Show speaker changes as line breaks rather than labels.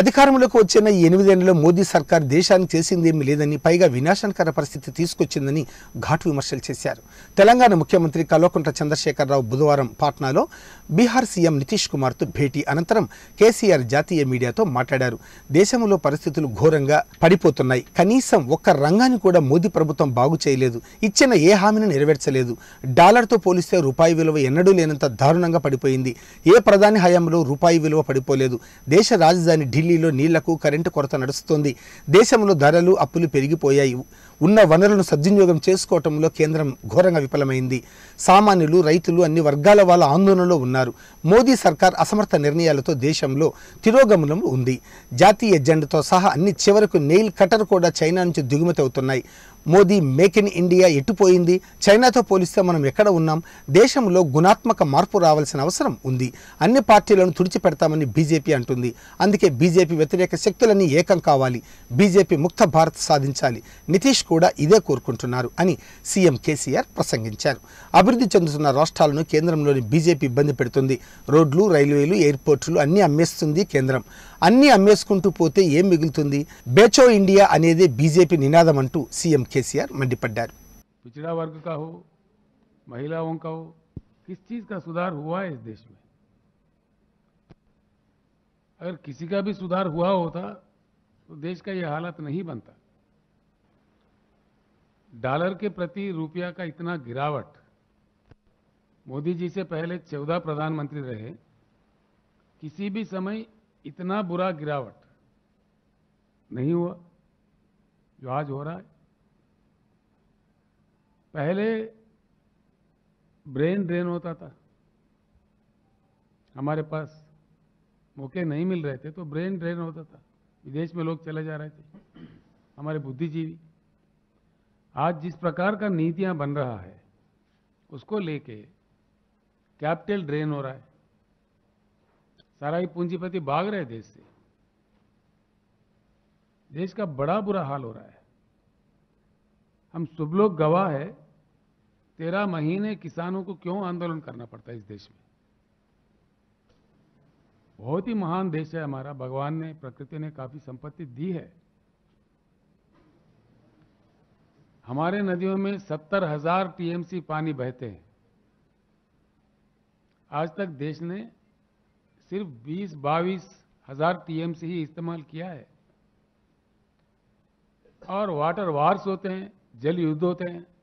అధికారంలోకి వచ్చిన ఎనిమిదేళ్లలో మోదీ సర్కార్ దేశానికి చేసిందేమీ లేదని పైగా వినాశనకర పరిస్థితి తీసుకొచ్చిందని ఘాటు విమర్శలు చేశారు తెలంగాణ ముఖ్యమంత్రి కల్వకుంట్ల చంద్రశేఖరరావు బుధవారం పాట్నాలో బీహార్ సీఎం నితీష్ కుమార్తో భేటీ అనంతరం కేసీఆర్ జాతీయ మీడియాతో మాట్లాడారు దేశంలో పరిస్థితులు ఘోరంగా పడిపోతున్నాయి కనీసం ఒక్క రంగాన్ని కూడా మోదీ ప్రభుత్వం బాగు చేయలేదు ఇచ్చిన ఏ హామీని నెరవేర్చలేదు డాలర్తో పోలిస్తే రూపాయి విలువ ఎన్నడూ లేనంత దారుణంగా పడిపోయింది ఏ ప్రధాని హయాంలో రూపాయి విలువ పడిపోలేదు దేశ రాజధాని ఢిల్లీలో నీళ్లకు కరెంటు కొరత నడుస్తోంది దేశంలో ధరలు అప్పులు పెరిగిపోయాయి ఉన్న వనరులను సద్వినియోగం చేసుకోవటంలో కేంద్రం ఘోరంగా విఫలమైంది సామాన్యులు రైతులు అన్ని వర్గాల వాళ్ళ ఆందోళనలో ఉన్నారు మోదీ సర్కార్ అసమర్థ నిర్ణయాలతో దేశంలో తిరోగమనం ఉంది జాతీయ ఎజెండాతో సహా అన్ని చివరకు నెయిల్ కటర్ కూడా చైనా నుంచి దిగుమతి అవుతున్నాయి మోదీ మేక్ ఇన్ ఇండియా ఎట్టుపోయింది చైనాతో పోలిస్తే మనం ఎక్కడ ఉన్నాం దేశంలో గుణాత్మక మార్పు రావాల్సిన అవసరం ఉంది అన్ని పార్టీలను తుడిచిపెడతామని బీజేపీ అంటుంది అందుకే బీజేపీ వ్యతిరేక శక్తులన్నీ ఏకం కావాలి బీజేపీ ముక్త భారత్ సాధించాలి నితీష్ కూడా ఇదే కోరుకుంటున్నారు అని సీఎం కేసీఆర్ ప్రసంగించారు అభివృద్ధి చెందుతున్న రాష్ట్రాలను కేంద్రంలోని బీజేపీ ఇబ్బంది పెడుతుంది రోడ్లు రైల్వేలు ఎయిర్పోర్టులు అన్నీ అమ్మేస్తుంది కేంద్రం అన్నీ అమ్మేసుకుంటూ పోతే ఏం మిగులుతుంది బేచో ఇండియా అనేది బీజేపీ నినాదం అంటూ సీఎం కేసీఆర్ మండిపడ్డారు
पिछड़ा वर्ग का हो महिलाओं का हो किस चीज का अगर किसी का भी सुधार हुआ होता तो देश का यह हालत नहीं बनता डॉलर के प्रति रुपया का इतना गिरावट मोदी जी से पहले चौदह प्रधानमंत्री रहे किसी भी समय इतना बुरा गिरावट नहीं हुआ जो आज हो रहा है पहले ब्रेन ड्रेन होता था हमारे पास मौके नहीं मिल रहे थे तो ब्रेन ड्रेन होता था विदेश में लोग चले जा रहे थे हमारे बुद्धिजीवी आज जिस प्रकार का नीतियां बन रहा है उसको लेके कैपिटल ड्रेन हो रहा है सारा ही पूंजीपति भाग रहे देश से देश का बड़ा बुरा हाल हो रहा है हम सब लोग गवाह है तेरह महीने किसानों को क्यों आंदोलन करना पड़ता है इस देश में बहुत ही महान देश है हमारा भगवान ने प्रकृति ने काफी संपत्ति दी है हमारे नदियों में सत्तर हजार टीएमसी पानी बहते हैं आज तक देश ने सिर्फ बीस बाईस हजार टीएमसी ही इस्तेमाल किया है और वाटर वार्स होते हैं जल युद्ध होते हैं